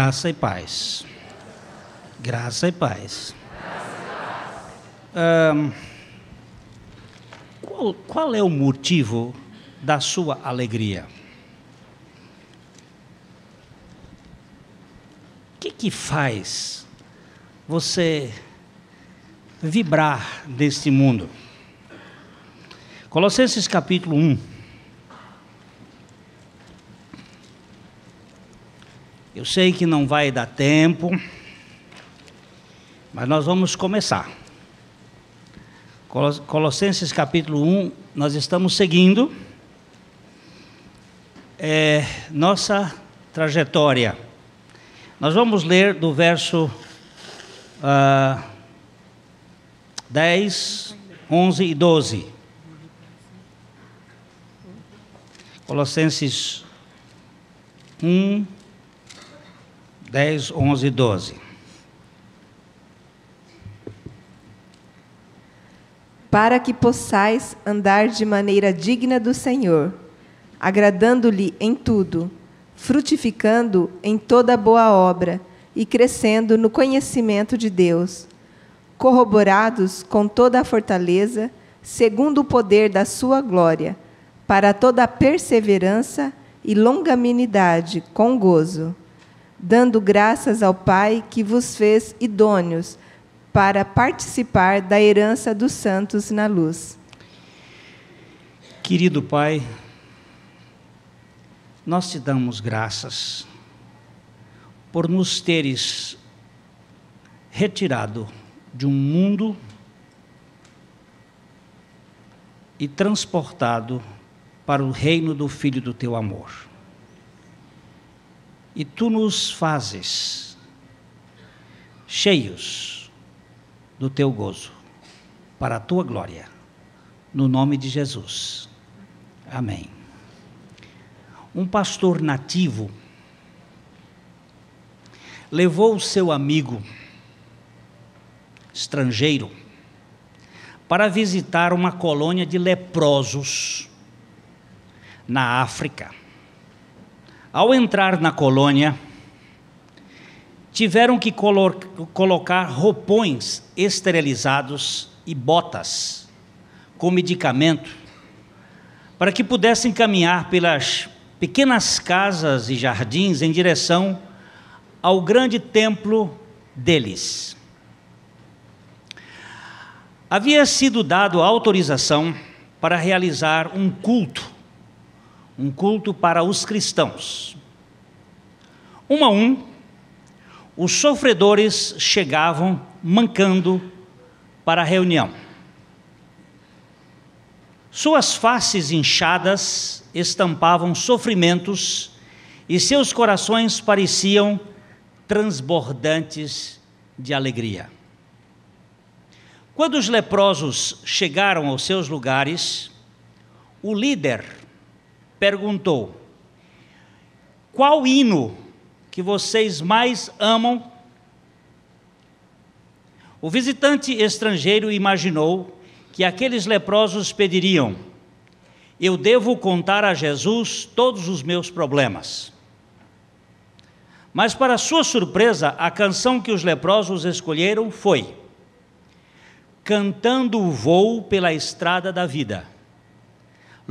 Graça e paz. Graça e paz. Um, qual, qual é o motivo da sua alegria? O que, que faz você vibrar deste mundo? Colossenses capítulo 1. Eu sei que não vai dar tempo, mas nós vamos começar. Colossenses capítulo 1, nós estamos seguindo é, nossa trajetória. Nós vamos ler do verso ah, 10, 11 e 12. Colossenses 1, 10, 11 e 12. Para que possais andar de maneira digna do Senhor, agradando-lhe em tudo, frutificando em toda boa obra e crescendo no conhecimento de Deus, corroborados com toda a fortaleza, segundo o poder da sua glória, para toda a perseverança e longanimidade com gozo dando graças ao Pai que vos fez idôneos para participar da herança dos santos na luz. Querido Pai, nós te damos graças por nos teres retirado de um mundo e transportado para o reino do Filho do teu amor e tu nos fazes cheios do teu gozo, para a tua glória, no nome de Jesus. Amém. Um pastor nativo levou o seu amigo estrangeiro para visitar uma colônia de leprosos na África. Ao entrar na colônia, tiveram que colo colocar roupões esterilizados e botas com medicamento para que pudessem caminhar pelas pequenas casas e jardins em direção ao grande templo deles. Havia sido dado autorização para realizar um culto um culto para os cristãos. Um a um, os sofredores chegavam mancando para a reunião. Suas faces inchadas estampavam sofrimentos e seus corações pareciam transbordantes de alegria. Quando os leprosos chegaram aos seus lugares, o líder perguntou: Qual hino que vocês mais amam? O visitante estrangeiro imaginou que aqueles leprosos pediriam: Eu devo contar a Jesus todos os meus problemas. Mas, para sua surpresa, a canção que os leprosos escolheram foi Cantando o Voo pela Estrada da Vida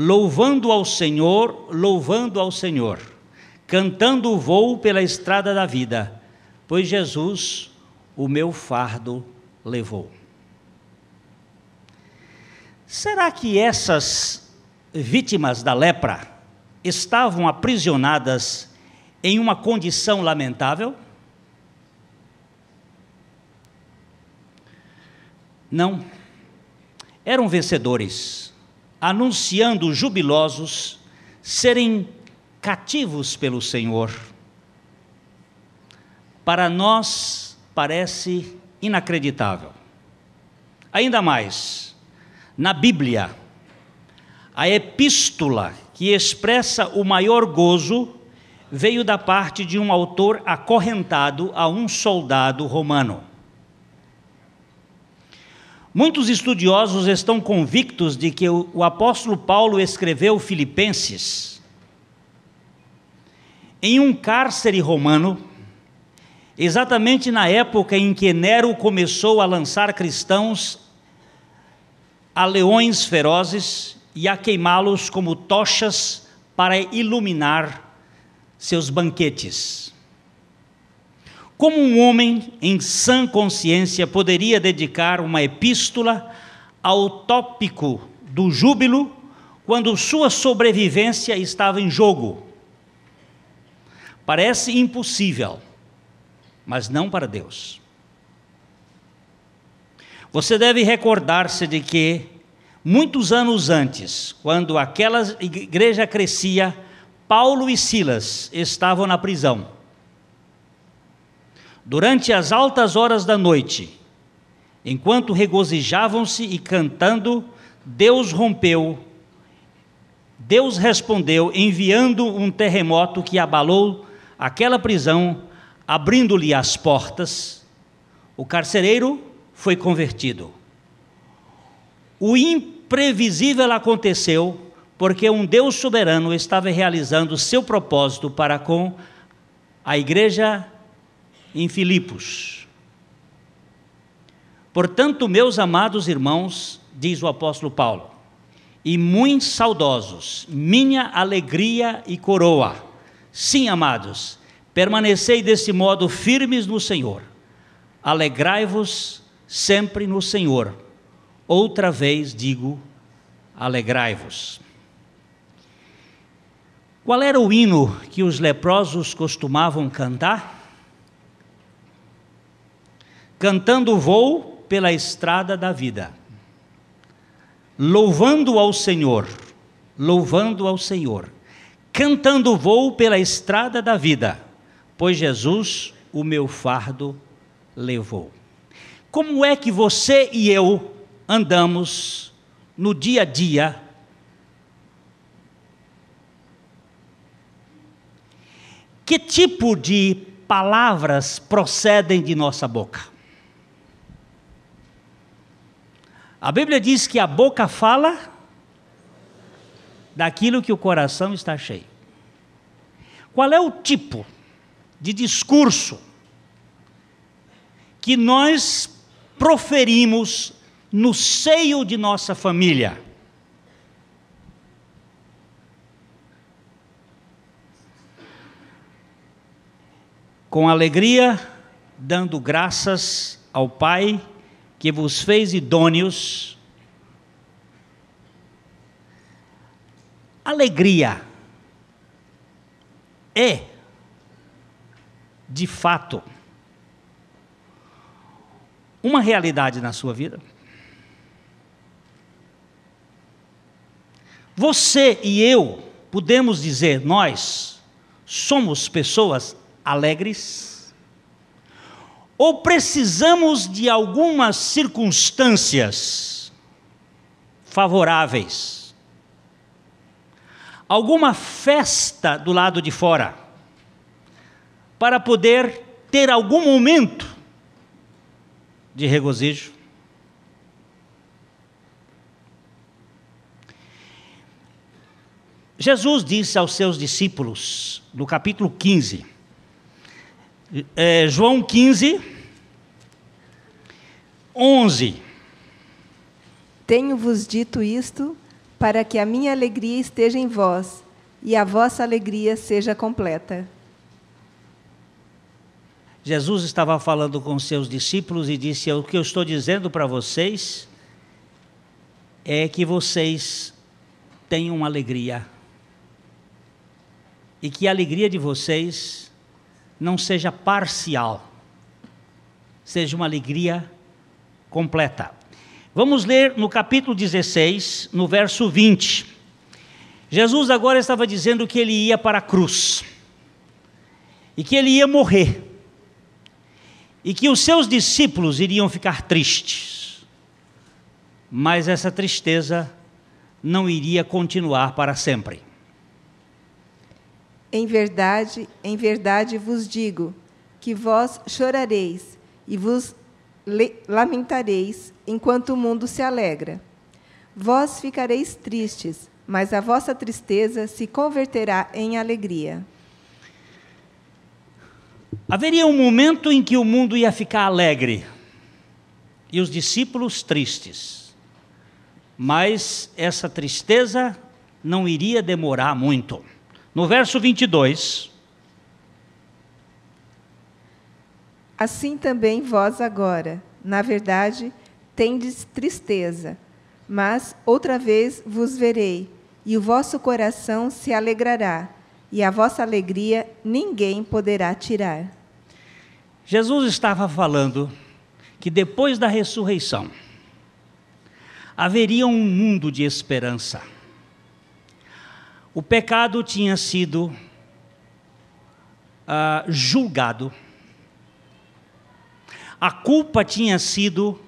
louvando ao Senhor, louvando ao Senhor, cantando o voo pela estrada da vida, pois Jesus o meu fardo levou. Será que essas vítimas da lepra estavam aprisionadas em uma condição lamentável? Não. Eram vencedores anunciando jubilosos serem cativos pelo Senhor. Para nós parece inacreditável. Ainda mais, na Bíblia, a epístola que expressa o maior gozo veio da parte de um autor acorrentado a um soldado romano. Muitos estudiosos estão convictos de que o apóstolo Paulo escreveu Filipenses em um cárcere romano, exatamente na época em que Nero começou a lançar cristãos a leões ferozes e a queimá-los como tochas para iluminar seus banquetes. Como um homem em sã consciência poderia dedicar uma epístola ao tópico do júbilo quando sua sobrevivência estava em jogo? Parece impossível, mas não para Deus. Você deve recordar-se de que, muitos anos antes, quando aquela igreja crescia, Paulo e Silas estavam na prisão Durante as altas horas da noite, enquanto regozijavam-se e cantando, Deus rompeu, Deus respondeu, enviando um terremoto que abalou aquela prisão, abrindo-lhe as portas. O carcereiro foi convertido. O imprevisível aconteceu porque um Deus soberano estava realizando seu propósito para com a igreja em Filipos. Portanto, meus amados irmãos, diz o apóstolo Paulo, e muito saudosos, minha alegria e coroa. Sim, amados, permanecei desse modo firmes no Senhor. Alegrai-vos sempre no Senhor. Outra vez digo, alegrai-vos. Qual era o hino que os leprosos costumavam cantar? cantando vou pela estrada da vida, louvando ao Senhor, louvando ao Senhor, cantando vou pela estrada da vida, pois Jesus o meu fardo levou. Como é que você e eu andamos no dia a dia? Que tipo de palavras procedem de nossa boca? A Bíblia diz que a boca fala daquilo que o coração está cheio. Qual é o tipo de discurso que nós proferimos no seio de nossa família? Com alegria, dando graças ao Pai que vos fez idôneos. Alegria é, de fato, uma realidade na sua vida? Você e eu podemos dizer, nós somos pessoas alegres? Ou precisamos de algumas circunstâncias favoráveis? Alguma festa do lado de fora para poder ter algum momento de regozijo? Jesus disse aos seus discípulos, no capítulo 15, é, João 15, 11. Tenho-vos dito isto para que a minha alegria esteja em vós e a vossa alegria seja completa. Jesus estava falando com seus discípulos e disse: O que eu estou dizendo para vocês é que vocês tenham alegria. E que a alegria de vocês não seja parcial, seja uma alegria completa. Vamos ler no capítulo 16, no verso 20. Jesus agora estava dizendo que ele ia para a cruz, e que ele ia morrer, e que os seus discípulos iriam ficar tristes, mas essa tristeza não iria continuar para sempre. Em verdade, em verdade vos digo que vós chorareis e vos lamentareis enquanto o mundo se alegra. Vós ficareis tristes, mas a vossa tristeza se converterá em alegria. Haveria um momento em que o mundo ia ficar alegre e os discípulos tristes. Mas essa tristeza não iria demorar muito. No verso 22. Assim também vós agora, na verdade, tendes tristeza, mas outra vez vos verei, e o vosso coração se alegrará, e a vossa alegria ninguém poderá tirar. Jesus estava falando que depois da ressurreição haveria um mundo de esperança o pecado tinha sido uh, julgado, a culpa tinha sido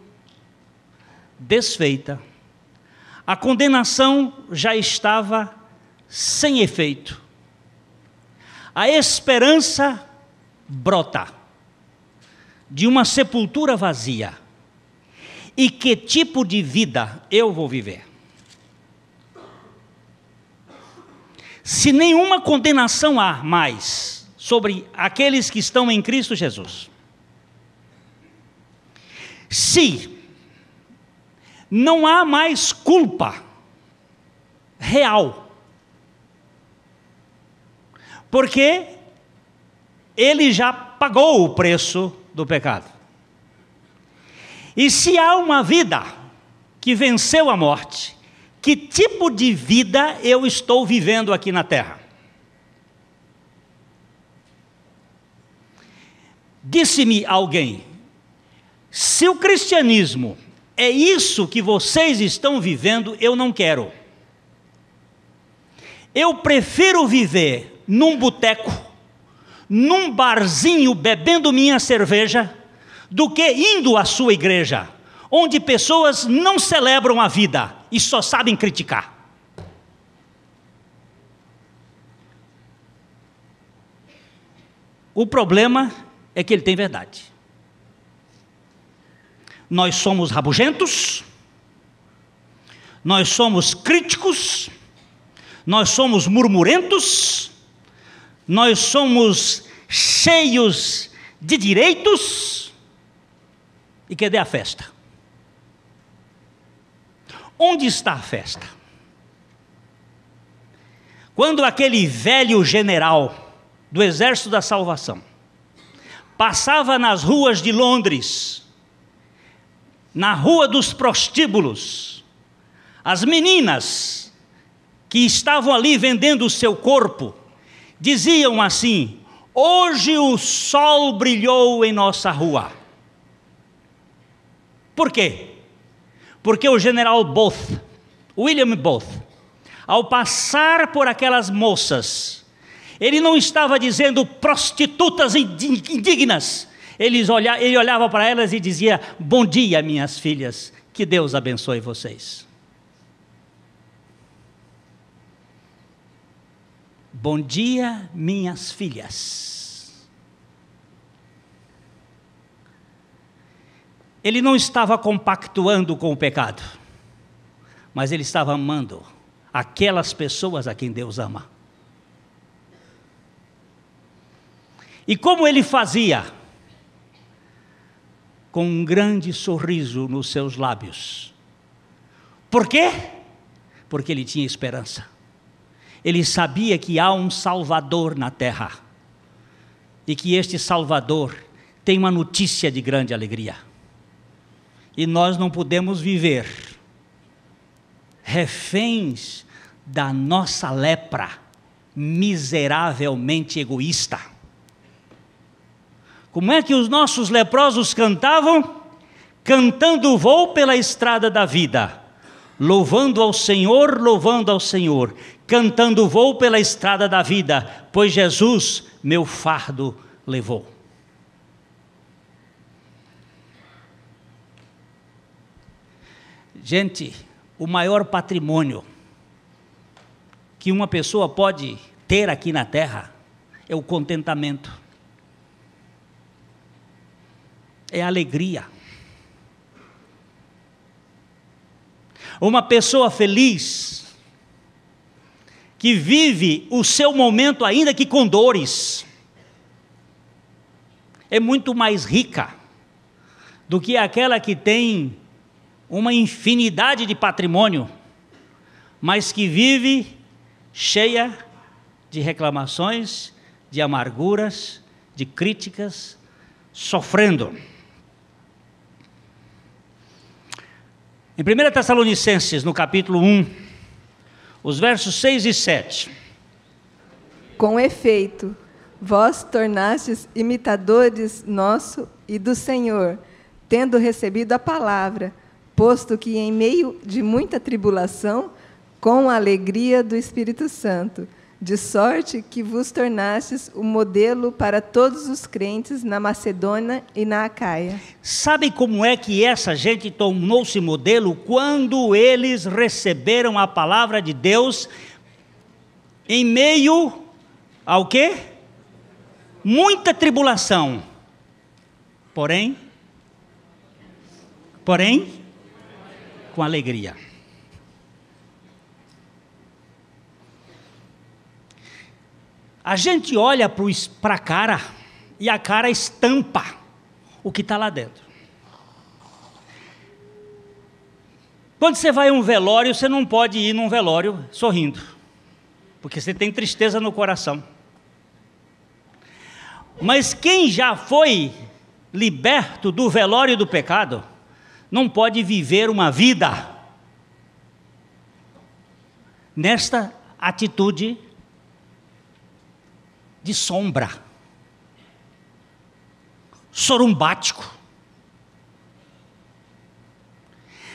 desfeita, a condenação já estava sem efeito, a esperança brota de uma sepultura vazia. E que tipo de vida eu vou viver? se nenhuma condenação há mais sobre aqueles que estão em Cristo Jesus, se não há mais culpa real, porque ele já pagou o preço do pecado. E se há uma vida que venceu a morte, que tipo de vida eu estou vivendo aqui na Terra. Disse-me alguém: se o cristianismo é isso que vocês estão vivendo, eu não quero. Eu prefiro viver num boteco, num barzinho bebendo minha cerveja, do que indo à sua igreja, onde pessoas não celebram a vida, e só sabem criticar. O problema é que ele tem verdade. Nós somos rabugentos, nós somos críticos, nós somos murmurentos, nós somos cheios de direitos. E cadê a festa? Onde está a festa? Quando aquele velho general do Exército da Salvação passava nas ruas de Londres, na Rua dos Prostíbulos, as meninas que estavam ali vendendo o seu corpo diziam assim: Hoje o sol brilhou em nossa rua. Por quê? Porque o general Booth, William Booth, ao passar por aquelas moças, ele não estava dizendo prostitutas indignas. Ele olhava, ele olhava para elas e dizia: Bom dia, minhas filhas, que Deus abençoe vocês. Bom dia, minhas filhas. Ele não estava compactuando com o pecado, mas ele estava amando aquelas pessoas a quem Deus ama. E como ele fazia? Com um grande sorriso nos seus lábios. Por quê? Porque ele tinha esperança. Ele sabia que há um Salvador na terra. E que este Salvador tem uma notícia de grande alegria e nós não podemos viver reféns da nossa lepra miseravelmente egoísta. Como é que os nossos leprosos cantavam? Cantando vou pela estrada da vida, louvando ao Senhor, louvando ao Senhor, cantando vou pela estrada da vida, pois Jesus meu fardo levou. Gente, o maior patrimônio que uma pessoa pode ter aqui na terra é o contentamento, é a alegria. Uma pessoa feliz que vive o seu momento, ainda que com dores, é muito mais rica do que aquela que tem uma infinidade de patrimônio, mas que vive cheia de reclamações, de amarguras, de críticas, sofrendo. Em 1 Tessalonicenses, no capítulo 1, os versos 6 e 7. Com efeito, vós tornastes imitadores nosso e do Senhor, tendo recebido a palavra, posto que, em meio de muita tribulação, com a alegria do Espírito Santo, de sorte que vos tornastes o modelo para todos os crentes na Macedônia e na Acaia. Sabem como é que essa gente tornou-se modelo quando eles receberam a palavra de Deus em meio ao quê? Muita tribulação. Porém, porém, com alegria. A gente olha para a cara e a cara estampa o que está lá dentro. Quando você vai a um velório, você não pode ir num velório sorrindo, porque você tem tristeza no coração. Mas quem já foi liberto do velório do pecado, não pode viver uma vida nesta atitude de sombra, sorumbático.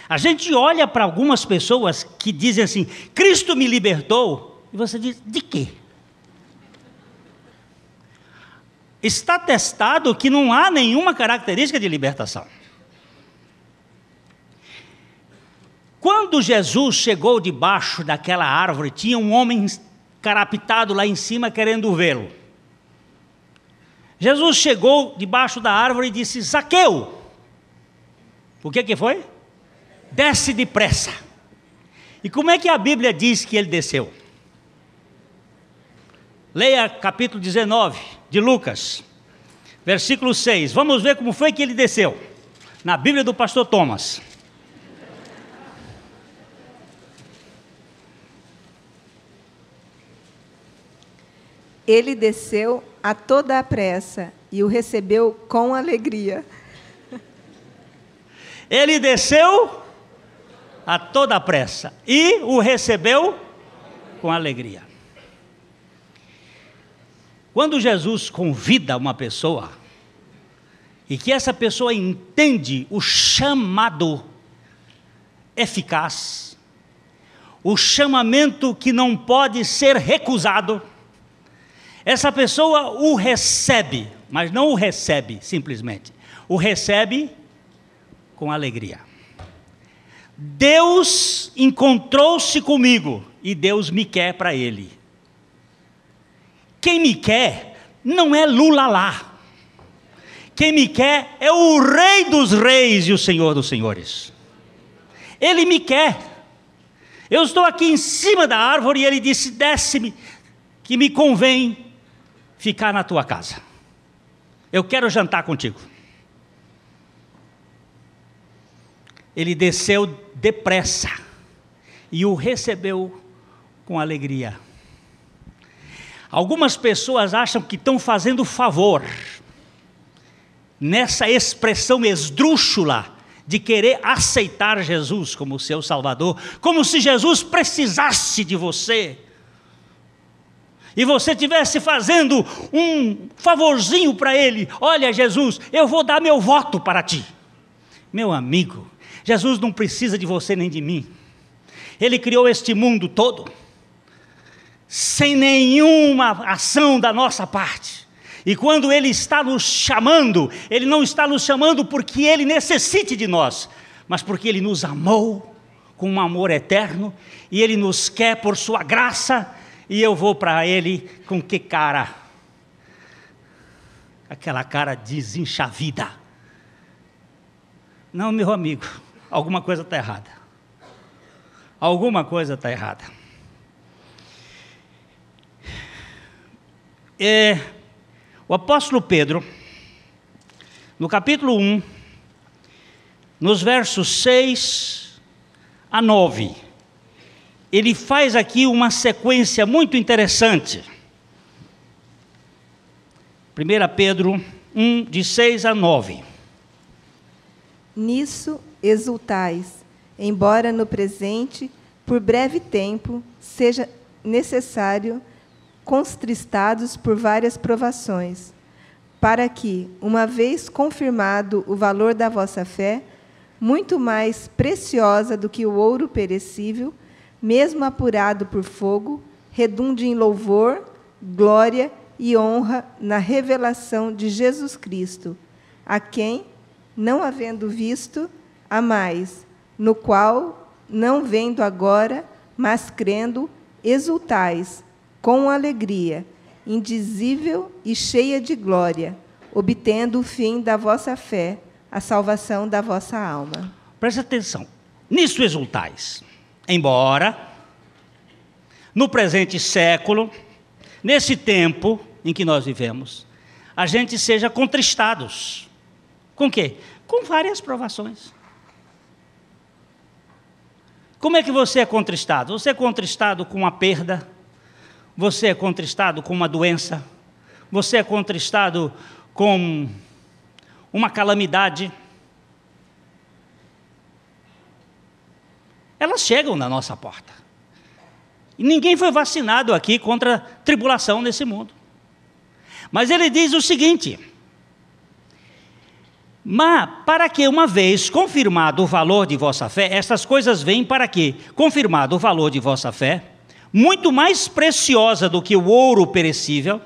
A gente olha para algumas pessoas que dizem assim: Cristo me libertou, e você diz: de quê? Está testado que não há nenhuma característica de libertação. Quando Jesus chegou debaixo daquela árvore, tinha um homem carapitado lá em cima querendo vê-lo. Jesus chegou debaixo da árvore e disse: Zaqueu, o que, que foi? Desce depressa. E como é que a Bíblia diz que ele desceu? Leia capítulo 19 de Lucas, versículo 6. Vamos ver como foi que ele desceu. Na Bíblia do pastor Thomas. Ele desceu a toda a pressa e o recebeu com alegria. Ele desceu a toda a pressa e o recebeu com alegria. Quando Jesus convida uma pessoa e que essa pessoa entende o chamado eficaz, o chamamento que não pode ser recusado, essa pessoa o recebe, mas não o recebe simplesmente, o recebe com alegria. Deus encontrou-se comigo e Deus me quer para Ele. Quem me quer não é Lula lá. Quem me quer é o Rei dos Reis e o Senhor dos Senhores. Ele me quer. Eu estou aqui em cima da árvore e ele disse: Desce-me, que me convém ficar na tua casa. Eu quero jantar contigo. Ele desceu depressa e o recebeu com alegria. Algumas pessoas acham que estão fazendo favor nessa expressão esdrúxula de querer aceitar Jesus como seu Salvador, como se Jesus precisasse de você e você estivesse fazendo um favorzinho para ele, olha, Jesus, eu vou dar meu voto para ti. Meu amigo, Jesus não precisa de você nem de mim. Ele criou este mundo todo, sem nenhuma ação da nossa parte. E quando Ele está nos chamando, Ele não está nos chamando porque Ele necessite de nós, mas porque Ele nos amou com um amor eterno e Ele nos quer, por Sua graça, e eu vou para ele com que cara? Aquela cara desenchavida. Não, meu amigo, alguma coisa está errada. Alguma coisa está errada. É, o apóstolo Pedro, no capítulo 1, nos versos 6 a 9 ele faz aqui uma sequência muito interessante. 1 Pedro 1, de 6 a 9. Nisso exultais, embora no presente, por breve tempo, seja necessário constristados por várias provações, para que, uma vez confirmado o valor da vossa fé, muito mais preciosa do que o ouro perecível, mesmo apurado por fogo, redunde em louvor, glória e honra na revelação de Jesus Cristo, a quem, não havendo visto, há mais, no qual, não vendo agora, mas crendo, exultais, com alegria, indizível e cheia de glória, obtendo o fim da vossa fé, a salvação da vossa alma. Presta atenção, nisso exultais. Embora, no presente século, nesse tempo em que nós vivemos, a gente seja contristados. Com quê? Com várias provações. Como é que você é contristado? Você é contristado com uma perda, você é contristado com uma doença, você é contristado com uma calamidade elas chegam na nossa porta. E ninguém foi vacinado aqui contra tribulação nesse mundo. Mas ele diz o seguinte: Mas para que, uma vez confirmado o valor de vossa fé, estas coisas vêm para que, confirmado o valor de vossa fé, muito mais preciosa do que o ouro perecível,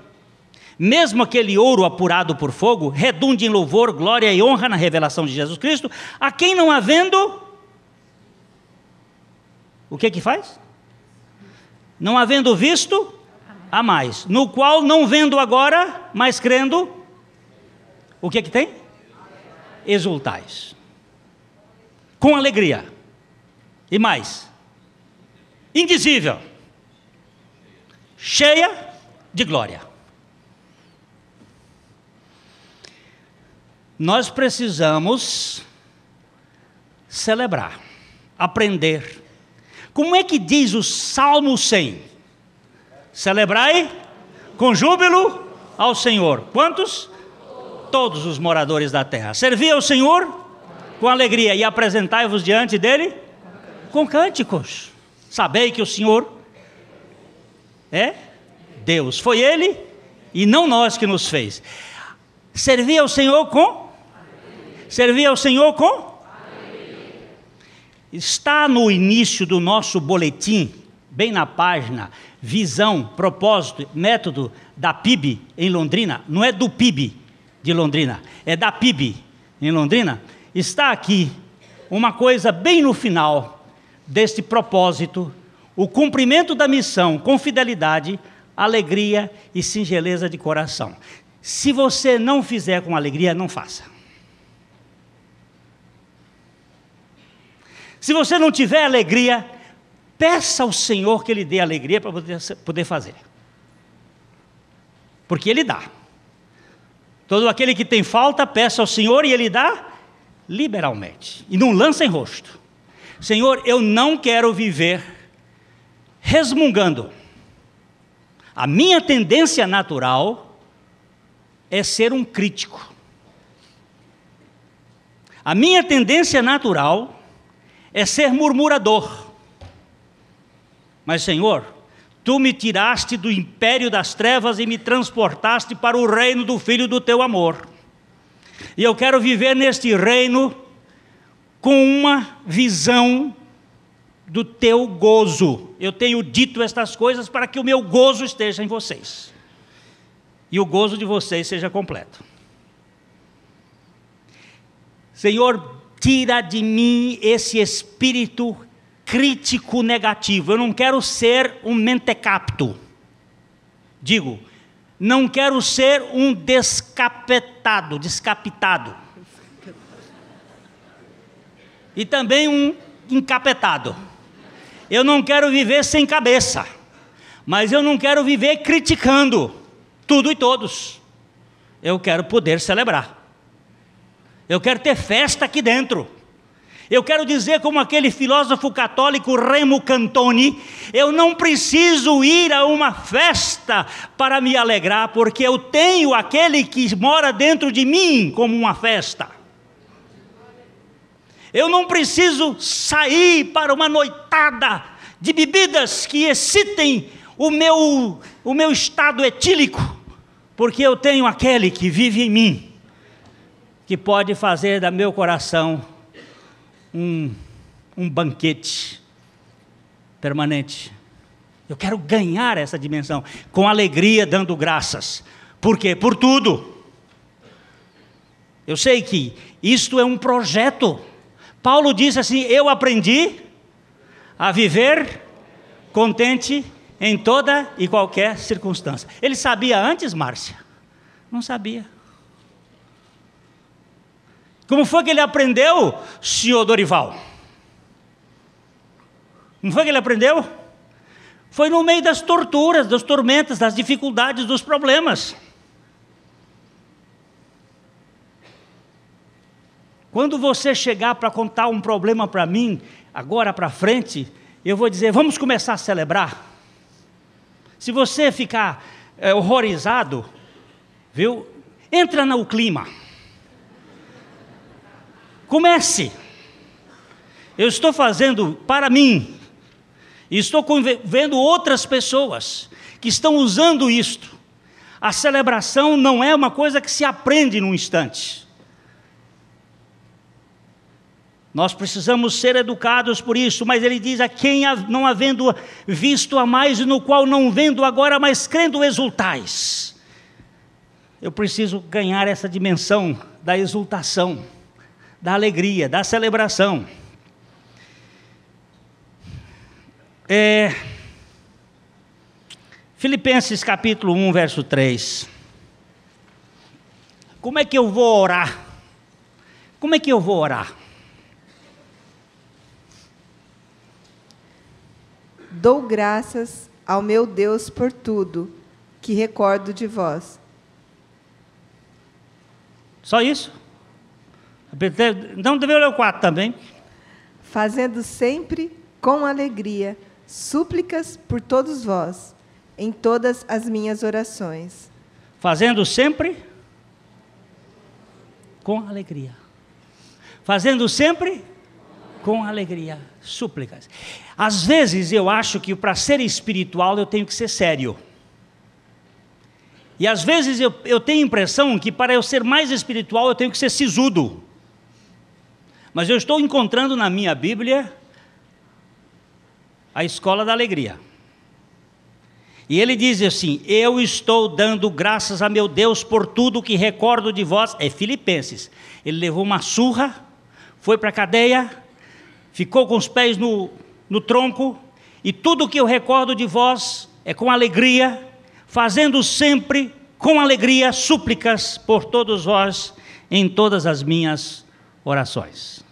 mesmo aquele ouro apurado por fogo, redunde em louvor, glória e honra na revelação de Jesus Cristo, a quem não havendo o que é que faz? Não havendo visto a mais, no qual não vendo agora, mas crendo, o que é que tem? Exultais. Com alegria. E mais, indizível, cheia de glória. Nós precisamos celebrar, aprender como é que diz o Salmo 100? Celebrai com júbilo ao Senhor. Quantos? Todos os moradores da terra. Servi ao Senhor com alegria e apresentai-vos diante dele com cânticos. Sabei que o Senhor é Deus. Foi ele e não nós que nos fez. Servi ao Senhor com Servi ao Senhor com Está no início do nosso boletim, bem na página, visão, propósito, método da PIB em Londrina, não é do PIB de Londrina, é da PIB em Londrina, está aqui uma coisa bem no final deste propósito, o cumprimento da missão com fidelidade, alegria e singeleza de coração. Se você não fizer com alegria, não faça. Se você não tiver alegria, peça ao Senhor que Ele dê alegria para poder fazer. Porque Ele dá. Todo aquele que tem falta, peça ao Senhor e Ele dá liberalmente. E não lança em rosto. Senhor, eu não quero viver resmungando. A minha tendência natural é ser um crítico. A minha tendência natural é ser murmurador. Mas, Senhor, tu me tiraste do império das trevas e me transportaste para o reino do filho do teu amor. E eu quero viver neste reino com uma visão do teu gozo. Eu tenho dito estas coisas para que o meu gozo esteja em vocês e o gozo de vocês seja completo. Senhor, tira de mim esse espírito crítico negativo. Eu não quero ser um mentecapto. Digo, não quero ser um descapetado, descapitado. E também um encapetado. Eu não quero viver sem cabeça, mas eu não quero viver criticando tudo e todos. Eu quero poder celebrar. Eu quero ter festa aqui dentro. Eu quero dizer, como aquele filósofo católico Remo Cantoni, eu não preciso ir a uma festa para me alegrar, porque eu tenho aquele que mora dentro de mim como uma festa. Eu não preciso sair para uma noitada de bebidas que excitem o meu, o meu estado etílico, porque eu tenho aquele que vive em mim que pode fazer da meu coração um, um banquete permanente. Eu quero ganhar essa dimensão com alegria, dando graças. Por quê? Por tudo. Eu sei que isto é um projeto. Paulo diz assim: Eu aprendi a viver contente em toda e qualquer circunstância. Ele sabia antes, Márcia? Não sabia. Como foi que ele aprendeu, senhor Dorival? Como foi que ele aprendeu? Foi no meio das torturas, das tormentas, das dificuldades, dos problemas. Quando você chegar para contar um problema para mim, agora para frente, eu vou dizer: vamos começar a celebrar. Se você ficar é, horrorizado, viu? Entra no clima. Comece. Eu estou fazendo para mim, e estou vendo outras pessoas que estão usando isto. A celebração não é uma coisa que se aprende num instante. Nós precisamos ser educados por isso, mas ele diz a quem não havendo visto a mais e no qual não vendo agora, mas crendo exultais. Eu preciso ganhar essa dimensão da exultação da alegria, da celebração. É, Filipenses capítulo 1, verso 3. Como é que eu vou orar? Como é que eu vou orar? Dou graças ao meu Deus por tudo que recordo de vós. Só isso? Não deveu ler o 4 também. Fazendo sempre com alegria súplicas por todos vós, em todas as minhas orações. Fazendo sempre com alegria. Fazendo sempre com alegria súplicas. Às vezes eu acho que para ser espiritual eu tenho que ser sério. E às vezes eu, eu tenho a impressão que para eu ser mais espiritual eu tenho que ser sisudo. Mas eu estou encontrando na minha Bíblia a escola da alegria. E ele diz assim: Eu estou dando graças a meu Deus por tudo que recordo de vós. É Filipenses. Ele levou uma surra, foi para a cadeia, ficou com os pés no, no tronco, e tudo que eu recordo de vós é com alegria, fazendo sempre com alegria súplicas por todos vós em todas as minhas orações.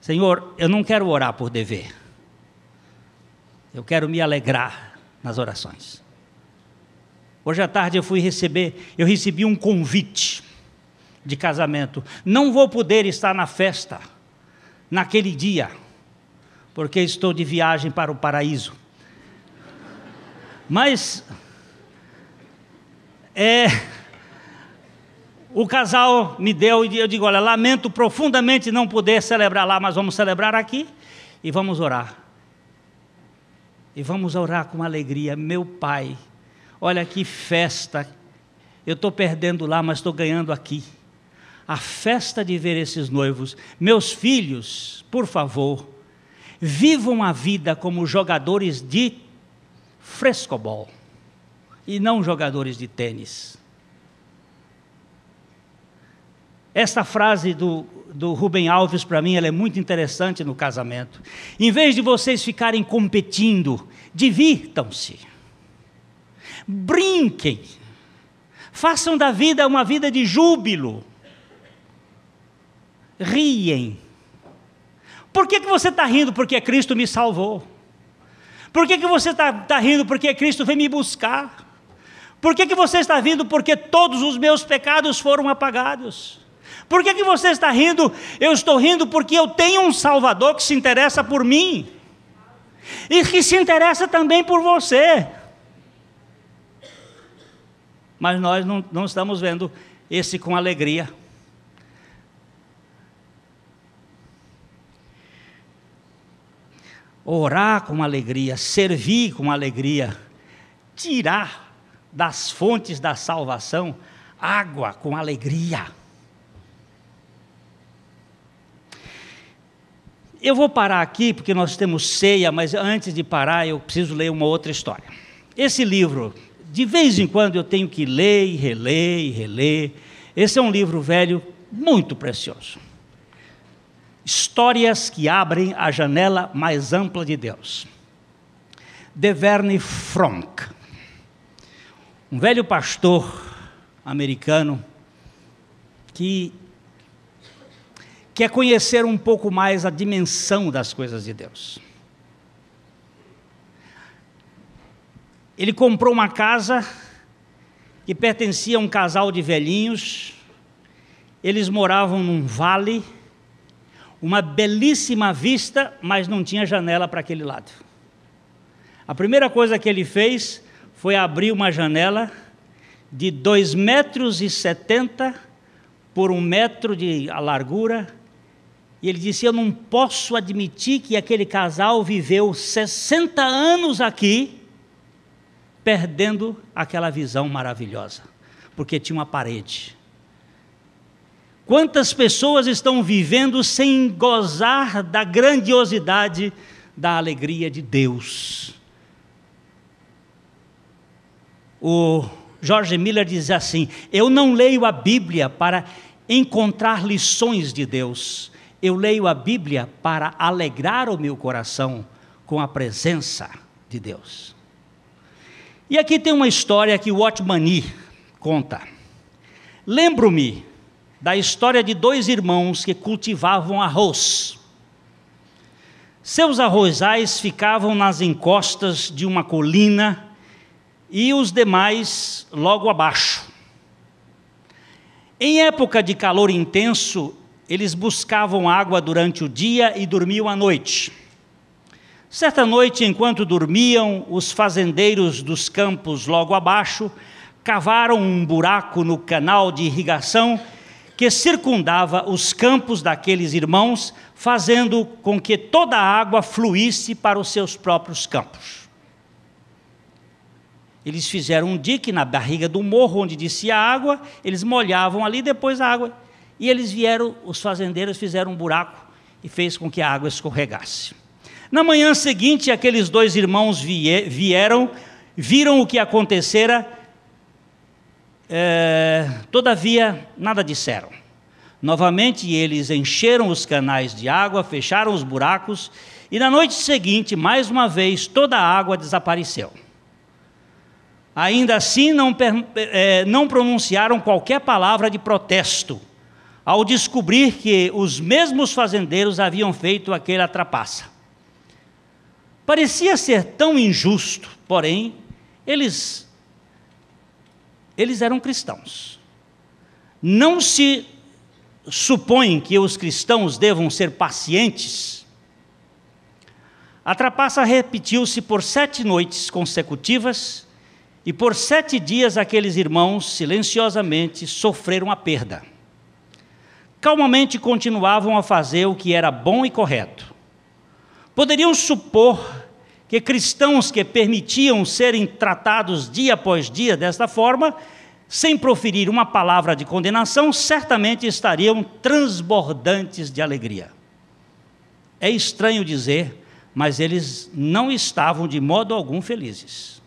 Senhor, eu não quero orar por dever. Eu quero me alegrar nas orações. Hoje à tarde eu fui receber, eu recebi um convite de casamento. Não vou poder estar na festa naquele dia, porque estou de viagem para o paraíso. Mas é o casal me deu e eu digo: olha, lamento profundamente não poder celebrar lá, mas vamos celebrar aqui e vamos orar. E vamos orar com alegria. Meu pai, olha que festa. Eu estou perdendo lá, mas estou ganhando aqui. A festa de ver esses noivos. Meus filhos, por favor, vivam a vida como jogadores de frescobol e não jogadores de tênis. Esta frase do, do Rubem Alves, para mim, ela é muito interessante no casamento. Em vez de vocês ficarem competindo, divirtam-se. Brinquem. Façam da vida uma vida de júbilo. Riem. Por que, que você está rindo? Porque Cristo me salvou. Por que, que você está tá rindo? Porque Cristo veio me buscar. Por que, que você está rindo? Porque todos os meus pecados foram apagados. Por que, que você está rindo? Eu estou rindo porque eu tenho um Salvador que se interessa por mim e que se interessa também por você. Mas nós não, não estamos vendo esse com alegria. Orar com alegria, servir com alegria, tirar das fontes da salvação água com alegria. eu vou parar aqui, porque nós temos ceia, mas antes de parar, eu preciso ler uma outra história. Esse livro, de vez em quando eu tenho que ler e reler e reler. Esse é um livro velho muito precioso. Histórias que abrem a janela mais ampla de Deus. De Verne Frank, um velho pastor americano que que é conhecer um pouco mais a dimensão das coisas de Deus. Ele comprou uma casa que pertencia a um casal de velhinhos. Eles moravam num vale, uma belíssima vista, mas não tinha janela para aquele lado. A primeira coisa que ele fez foi abrir uma janela de 2,70 metros por um metro de largura e ele disse: Eu não posso admitir que aquele casal viveu 60 anos aqui, perdendo aquela visão maravilhosa, porque tinha uma parede. Quantas pessoas estão vivendo sem gozar da grandiosidade da alegria de Deus? O Jorge Miller diz assim: Eu não leio a Bíblia para encontrar lições de Deus eu leio a Bíblia para alegrar o meu coração com a presença de Deus. E aqui tem uma história que Otmani conta. Lembro-me da história de dois irmãos que cultivavam arroz. Seus arrozais ficavam nas encostas de uma colina e os demais logo abaixo. Em época de calor intenso, eles buscavam água durante o dia e dormiam à noite. Certa noite, enquanto dormiam, os fazendeiros dos campos logo abaixo cavaram um buraco no canal de irrigação que circundava os campos daqueles irmãos, fazendo com que toda a água fluísse para os seus próprios campos. Eles fizeram um dique na barriga do morro onde descia a água, eles molhavam ali, depois a água e eles vieram, os fazendeiros fizeram um buraco e fez com que a água escorregasse. Na manhã seguinte, aqueles dois irmãos vieram, viram o que acontecera, é, todavia nada disseram. Novamente eles encheram os canais de água, fecharam os buracos, e na noite seguinte, mais uma vez, toda a água desapareceu. Ainda assim, não, é, não pronunciaram qualquer palavra de protesto ao descobrir que os mesmos fazendeiros haviam feito aquela trapaça. Parecia ser tão injusto, porém, eles eles eram cristãos. Não se supõe que os cristãos devam ser pacientes. A trapaça repetiu-se por sete noites consecutivas, e por sete dias aqueles irmãos silenciosamente sofreram a perda calmamente continuavam a fazer o que era bom e correto. Poderiam supor que cristãos que permitiam serem tratados dia após dia desta forma, sem proferir uma palavra de condenação, certamente estariam transbordantes de alegria. É estranho dizer, mas eles não estavam de modo algum felizes.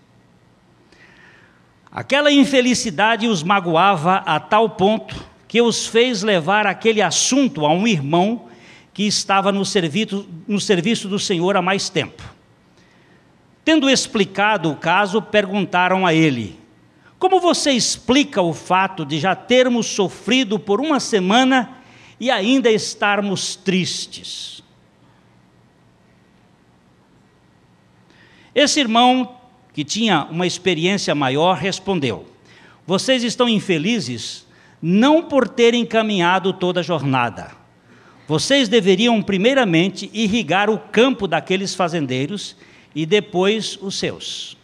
Aquela infelicidade os magoava a tal ponto que os fez levar aquele assunto a um irmão que estava no, serviço no serviço do Senhor há mais tempo. Tendo explicado o caso, perguntaram a ele: Como você explica o fato de já termos sofrido por uma semana e ainda estarmos tristes? Esse irmão, que tinha uma experiência maior, respondeu: Vocês estão infelizes não por terem caminhado toda a jornada. Vocês deveriam, primeiramente, irrigar o campo daqueles fazendeiros e depois os seus.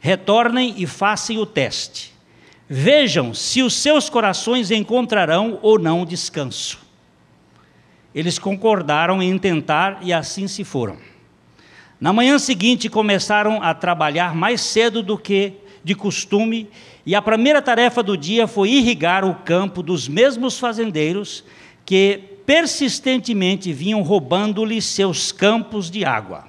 Retornem e façam o teste. Vejam se os seus corações encontrarão ou não descanso. Eles concordaram em tentar e assim se foram. Na manhã seguinte começaram a trabalhar mais cedo do que de costume, e a primeira tarefa do dia foi irrigar o campo dos mesmos fazendeiros que persistentemente vinham roubando-lhe seus campos de água.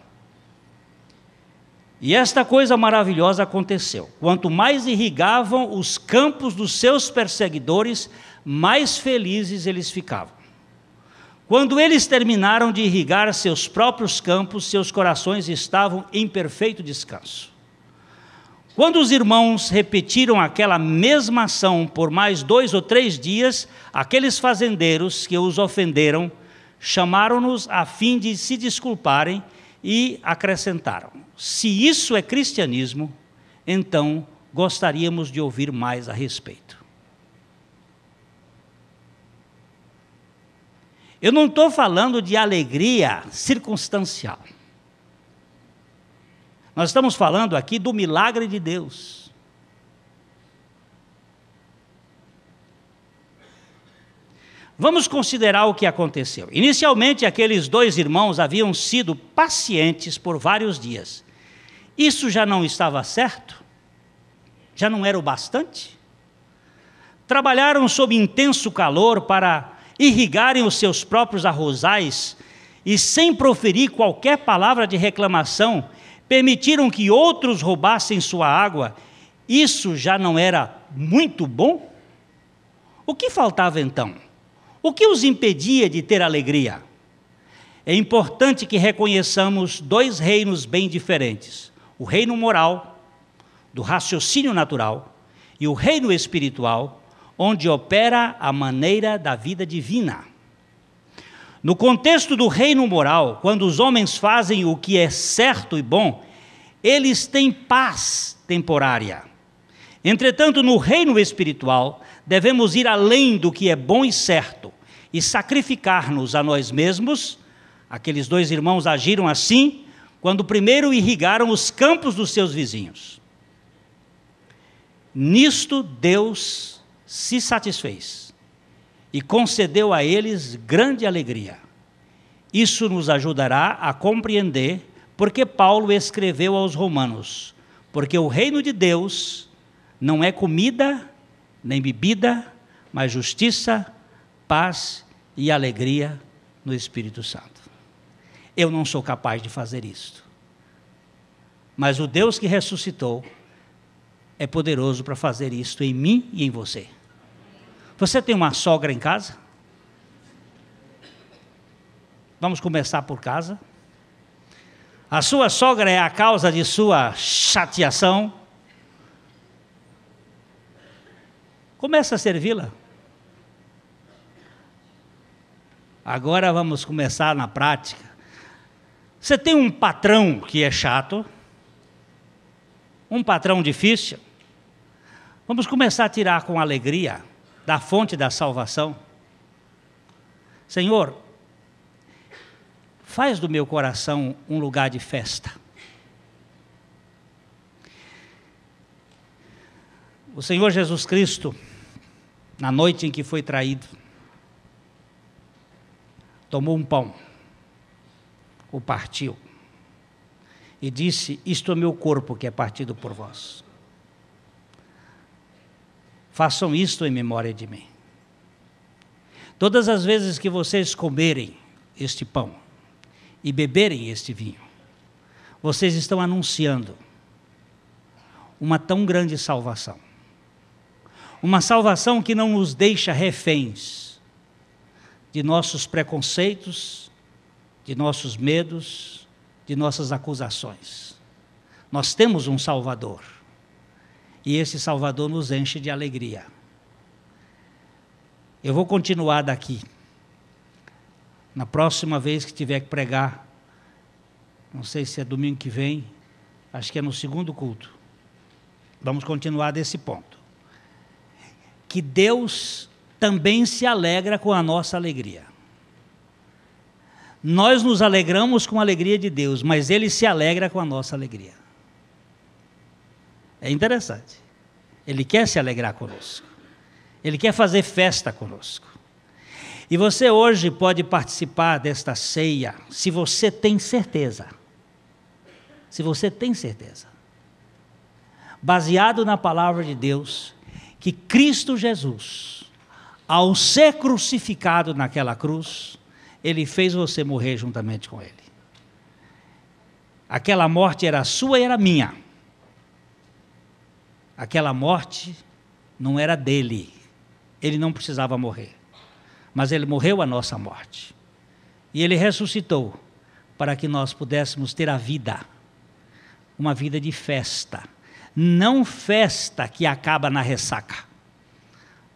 E esta coisa maravilhosa aconteceu. Quanto mais irrigavam os campos dos seus perseguidores, mais felizes eles ficavam. Quando eles terminaram de irrigar seus próprios campos, seus corações estavam em perfeito descanso. Quando os irmãos repetiram aquela mesma ação por mais dois ou três dias, aqueles fazendeiros que os ofenderam chamaram-nos a fim de se desculparem e acrescentaram: Se isso é cristianismo, então gostaríamos de ouvir mais a respeito. Eu não estou falando de alegria circunstancial. Nós estamos falando aqui do milagre de Deus. Vamos considerar o que aconteceu. Inicialmente, aqueles dois irmãos haviam sido pacientes por vários dias. Isso já não estava certo? Já não era o bastante? Trabalharam sob intenso calor para irrigarem os seus próprios arrozais e, sem proferir qualquer palavra de reclamação, permitiram que outros roubassem sua água, isso já não era muito bom? O que faltava então? O que os impedia de ter alegria? É importante que reconheçamos dois reinos bem diferentes: o reino moral, do raciocínio natural, e o reino espiritual, onde opera a maneira da vida divina. No contexto do reino moral, quando os homens fazem o que é certo e bom, eles têm paz temporária. Entretanto, no reino espiritual, devemos ir além do que é bom e certo e sacrificar-nos a nós mesmos. Aqueles dois irmãos agiram assim quando primeiro irrigaram os campos dos seus vizinhos. Nisto Deus se satisfez e concedeu a eles grande alegria. Isso nos ajudará a compreender porque Paulo escreveu aos Romanos: porque o reino de Deus não é comida nem bebida, mas justiça, paz e alegria no Espírito Santo. Eu não sou capaz de fazer isto. Mas o Deus que ressuscitou é poderoso para fazer isto em mim e em você. Você tem uma sogra em casa? Vamos começar por casa. A sua sogra é a causa de sua chateação. Começa a servi-la. Agora vamos começar na prática. Você tem um patrão que é chato, um patrão difícil. Vamos começar a tirar com alegria da fonte da salvação. Senhor, faz do meu coração um lugar de festa. O Senhor Jesus Cristo, na noite em que foi traído, tomou um pão, o partiu e disse: Isto é meu corpo que é partido por vós. Façam isto em memória de mim. Todas as vezes que vocês comerem este pão e beberem este vinho, vocês estão anunciando uma tão grande salvação. Uma salvação que não nos deixa reféns de nossos preconceitos, de nossos medos, de nossas acusações. Nós temos um Salvador e esse Salvador nos enche de alegria. Eu vou continuar daqui. Na próxima vez que tiver que pregar, não sei se é domingo que vem, acho que é no segundo culto. Vamos continuar desse ponto. Que Deus também se alegra com a nossa alegria. Nós nos alegramos com a alegria de Deus, mas Ele se alegra com a nossa alegria. É interessante. Ele quer se alegrar conosco. Ele quer fazer festa conosco. E você hoje pode participar desta ceia se você tem certeza. Se você tem certeza. Baseado na palavra de Deus, que Cristo Jesus, ao ser crucificado naquela cruz, ele fez você morrer juntamente com ele. Aquela morte era sua e era minha. Aquela morte não era dele. Ele não precisava morrer. Mas ele morreu a nossa morte. E ele ressuscitou para que nós pudéssemos ter a vida, uma vida de festa. Não festa que acaba na ressaca,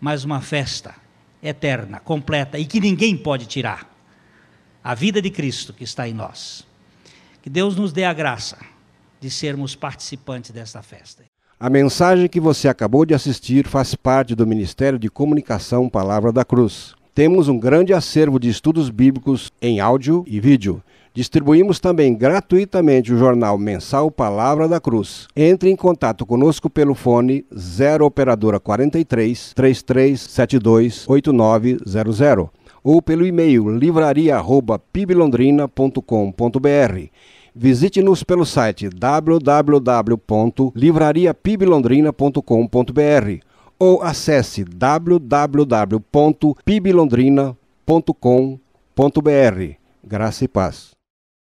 mas uma festa eterna, completa e que ninguém pode tirar. A vida de Cristo que está em nós. Que Deus nos dê a graça de sermos participantes desta festa. A mensagem que você acabou de assistir faz parte do Ministério de Comunicação Palavra da Cruz. Temos um grande acervo de estudos bíblicos em áudio e vídeo. Distribuímos também gratuitamente o jornal mensal Palavra da Cruz. Entre em contato conosco pelo fone 0 operadora 43 3372 8900 ou pelo e-mail livraria@piblondrina.com.br visite-nos pelo site www.livrariapiblondrina.com.br ou acesse www.piblondrina.com.br. Graça e paz.